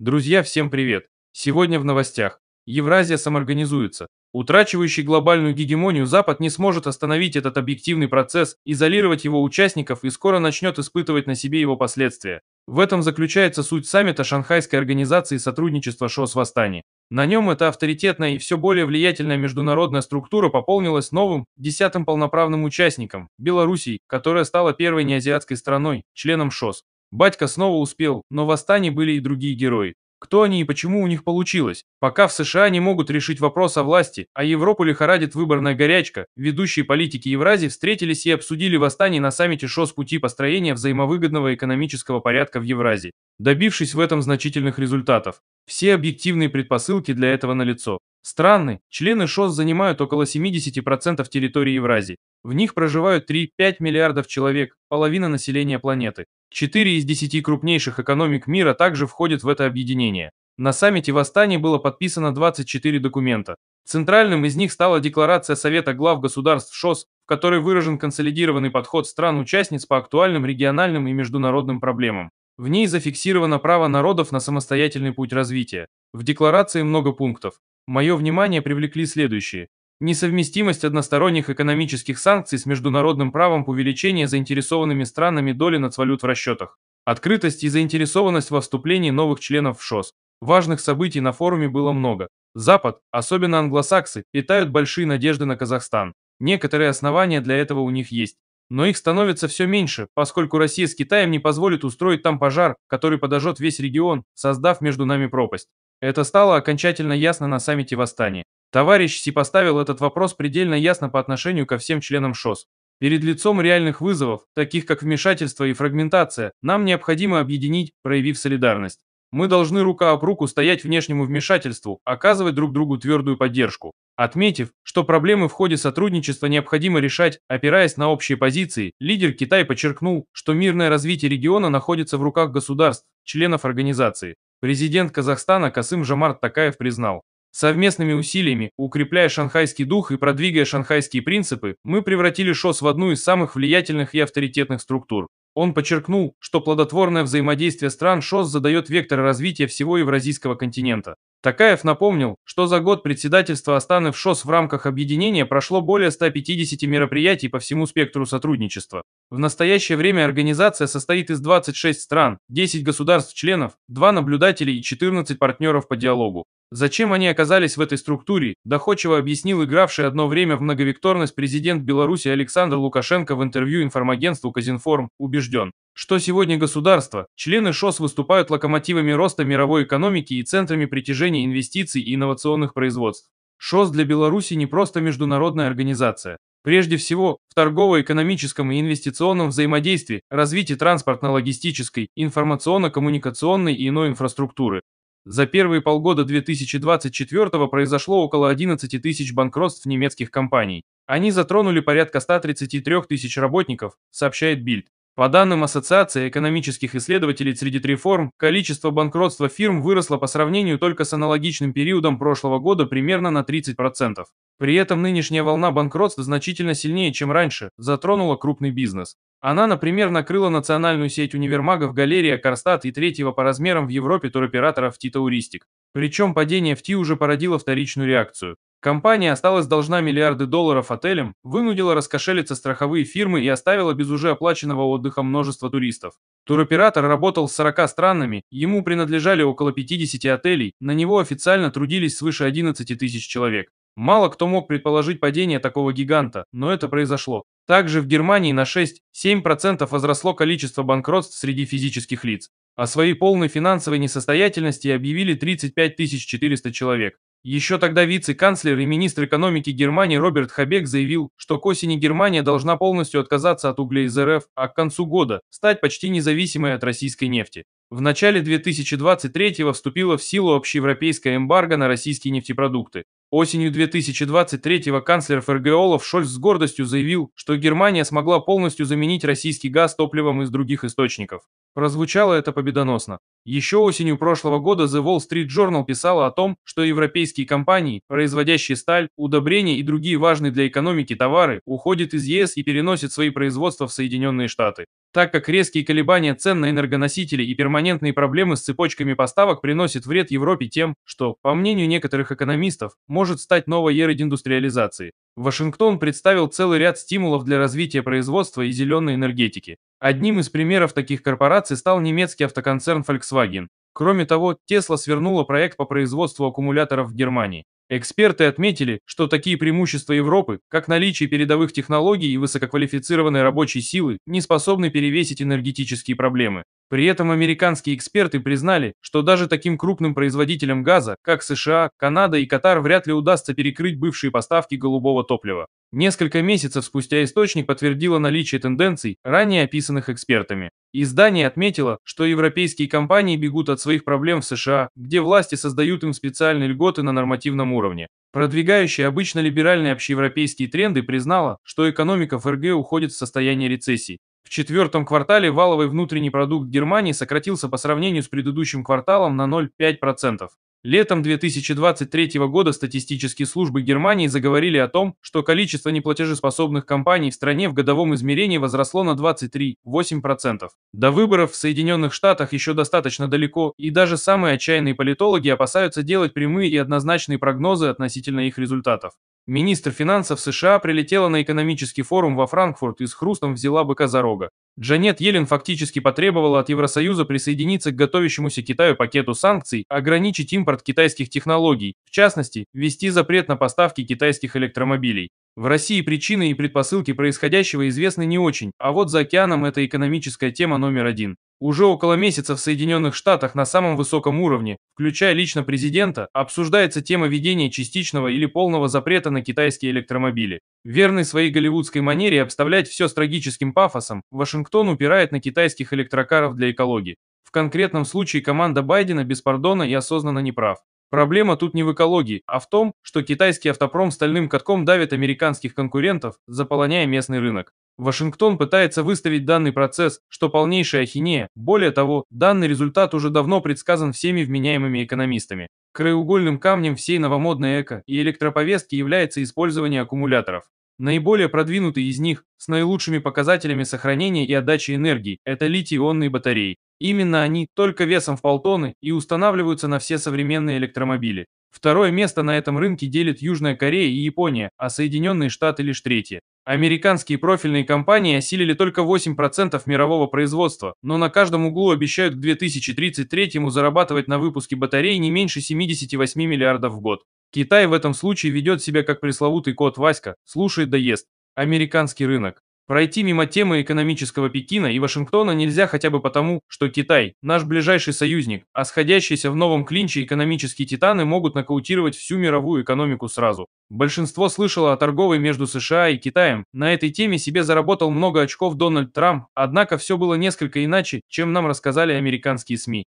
Друзья, всем привет! Сегодня в новостях. Евразия самоорганизуется. Утрачивающий глобальную гегемонию Запад не сможет остановить этот объективный процесс, изолировать его участников и скоро начнет испытывать на себе его последствия. В этом заключается суть саммита Шанхайской организации сотрудничества ШОС Восстание. На нем эта авторитетная и все более влиятельная международная структура пополнилась новым, десятым полноправным участником – Белоруссией, которая стала первой неазиатской страной, членом ШОС. Батька снова успел, но в Астане были и другие герои. Кто они и почему у них получилось? Пока в США не могут решить вопрос о власти, а Европу лихорадит выборная горячка, ведущие политики Евразии встретились и обсудили восстание на саммите ШОС пути построения взаимовыгодного экономического порядка в Евразии, добившись в этом значительных результатов. Все объективные предпосылки для этого налицо. Страны, члены ШОС занимают около 70% территории Евразии, в них проживают 3-5 миллиардов человек, половина населения планеты. Четыре из десяти крупнейших экономик мира также входят в это объединение. На саммите в Астане было подписано 24 документа. Центральным из них стала декларация Совета глав государств ШОС, в которой выражен консолидированный подход стран-участниц по актуальным региональным и международным проблемам. В ней зафиксировано право народов на самостоятельный путь развития. В декларации много пунктов. Мое внимание привлекли следующие. Несовместимость односторонних экономических санкций с международным правом увеличения заинтересованными странами доли нацвалют в расчетах. Открытость и заинтересованность во вступлении новых членов в ШОС. Важных событий на форуме было много. Запад, особенно англосаксы, питают большие надежды на Казахстан. Некоторые основания для этого у них есть. Но их становится все меньше, поскольку Россия с Китаем не позволит устроить там пожар, который подожжет весь регион, создав между нами пропасть. Это стало окончательно ясно на саммите восстания. Товарищ Си поставил этот вопрос предельно ясно по отношению ко всем членам ШОС. Перед лицом реальных вызовов, таких как вмешательство и фрагментация, нам необходимо объединить, проявив солидарность. Мы должны рука об руку стоять внешнему вмешательству, оказывать друг другу твердую поддержку, отметив, что проблемы в ходе сотрудничества необходимо решать, опираясь на общие позиции. Лидер Китая подчеркнул, что мирное развитие региона находится в руках государств, членов организации. Президент Казахстана Касым Жамарт Такаев признал, Совместными усилиями, укрепляя шанхайский дух и продвигая шанхайские принципы, мы превратили ШОС в одну из самых влиятельных и авторитетных структур. Он подчеркнул, что плодотворное взаимодействие стран ШОС задает вектор развития всего евразийского континента. Такаев напомнил, что за год председательства Астаны в ШОС в рамках объединения прошло более 150 мероприятий по всему спектру сотрудничества. В настоящее время организация состоит из 26 стран, 10 государств-членов, 2 наблюдателей и 14 партнеров по диалогу. Зачем они оказались в этой структуре, доходчиво объяснил игравший одно время в многовекторность президент Беларуси Александр Лукашенко в интервью информагентству Казинформ, убежден убежден, что сегодня государства члены ШОС выступают локомотивами роста мировой экономики и центрами притяжения инвестиций и инновационных производств. ШОС для Беларуси не просто международная организация. Прежде всего, в торгово-экономическом и инвестиционном взаимодействии, развитии транспортно-логистической, информационно-коммуникационной и иной инфраструктуры. За первые полгода 2024 произошло около 11 тысяч банкротств немецких компаний. Они затронули порядка 133 тысяч работников, сообщает Бильд. По данным Ассоциации экономических исследователей среди реформ, количество банкротства фирм выросло по сравнению только с аналогичным периодом прошлого года примерно на 30%. При этом нынешняя волна банкротства значительно сильнее, чем раньше, затронула крупный бизнес. Она, например, накрыла национальную сеть универмагов «Галерия», «Карстат» и третьего по размерам в Европе туроператоров Титауристик. Причем падение в Ти уже породило вторичную реакцию. Компания осталась должна миллиарды долларов отелям, вынудила раскошелиться страховые фирмы и оставила без уже оплаченного отдыха множество туристов. Туроператор работал с 40 странами, ему принадлежали около 50 отелей, на него официально трудились свыше 11 тысяч человек. Мало кто мог предположить падение такого гиганта, но это произошло. Также в Германии на 6-7% возросло количество банкротств среди физических лиц. О своей полной финансовой несостоятельности объявили 35 400 человек. Еще тогда вице-канцлер и министр экономики Германии Роберт Хабек заявил, что к осени Германия должна полностью отказаться от угля из РФ, а к концу года стать почти независимой от российской нефти. В начале 2023-го вступила в силу общеевропейская эмбарго на российские нефтепродукты. Осенью 2023-го канцлер ФРГ Олаф Шольц с гордостью заявил, что Германия смогла полностью заменить российский газ топливом из других источников. Прозвучало это победоносно. Еще осенью прошлого года The Wall Street Journal писала о том, что европейские компании, производящие сталь, удобрения и другие важные для экономики товары, уходят из ЕС и переносят свои производства в Соединенные Штаты. Так как резкие колебания цен на энергоносители и перманентные проблемы с цепочками поставок приносят вред Европе тем, что, по мнению некоторых экономистов, может стать новой эрой индустриализации. Вашингтон представил целый ряд стимулов для развития производства и зеленой энергетики. Одним из примеров таких корпораций стал немецкий автоконцерн Volkswagen. Кроме того, Tesla свернула проект по производству аккумуляторов в Германии. Эксперты отметили, что такие преимущества Европы, как наличие передовых технологий и высококвалифицированной рабочей силы, не способны перевесить энергетические проблемы. При этом американские эксперты признали, что даже таким крупным производителям газа, как США, Канада и Катар, вряд ли удастся перекрыть бывшие поставки голубого топлива. Несколько месяцев спустя источник подтвердила наличие тенденций, ранее описанных экспертами. Издание отметило, что европейские компании бегут от своих проблем в США, где власти создают им специальные льготы на нормативном уровне. Продвигающая обычно либеральные общеевропейские тренды признала, что экономика ФРГ уходит в состояние рецессии. В четвертом квартале валовый внутренний продукт Германии сократился по сравнению с предыдущим кварталом на 0,5%. Летом 2023 года статистические службы Германии заговорили о том, что количество неплатежеспособных компаний в стране в годовом измерении возросло на 23,8%. До выборов в Соединенных Штатах еще достаточно далеко, и даже самые отчаянные политологи опасаются делать прямые и однозначные прогнозы относительно их результатов. Министр финансов США прилетела на экономический форум во Франкфурт и с хрустом взяла быка за рога. Джанет Елен фактически потребовала от Евросоюза присоединиться к готовящемуся Китаю пакету санкций, ограничить импорт китайских технологий, в частности, ввести запрет на поставки китайских электромобилей. В России причины и предпосылки происходящего известны не очень, а вот за океаном это экономическая тема номер один. Уже около месяца в Соединенных Штатах на самом высоком уровне, включая лично президента, обсуждается тема введения частичного или полного запрета на китайские электромобили. Верный своей голливудской манере обставлять все с трагическим пафосом, Вашингтон упирает на китайских электрокаров для экологии. В конкретном случае команда Байдена без пардона и осознанно не прав. Проблема тут не в экологии, а в том, что китайский автопром стальным катком давит американских конкурентов, заполоняя местный рынок. Вашингтон пытается выставить данный процесс, что полнейшая ахинея. Более того, данный результат уже давно предсказан всеми вменяемыми экономистами. Краеугольным камнем всей новомодной эко и электроповестки является использование аккумуляторов. Наиболее продвинутые из них, с наилучшими показателями сохранения и отдачи энергии, это литий-ионные батареи. Именно они, только весом в полтонны, и устанавливаются на все современные электромобили. Второе место на этом рынке делит Южная Корея и Япония, а Соединенные Штаты лишь третье. Американские профильные компании осилили только 8% мирового производства, но на каждом углу обещают к 2033-му зарабатывать на выпуске батарей не меньше 78 миллиардов в год. Китай в этом случае ведет себя как пресловутый кот Васька, слушает да ест. Американский рынок. Пройти мимо темы экономического Пекина и Вашингтона нельзя хотя бы потому, что Китай – наш ближайший союзник, а сходящиеся в новом клинче экономические титаны могут нокаутировать всю мировую экономику сразу. Большинство слышало о торговой между США и Китаем. На этой теме себе заработал много очков Дональд Трамп, однако все было несколько иначе, чем нам рассказали американские СМИ.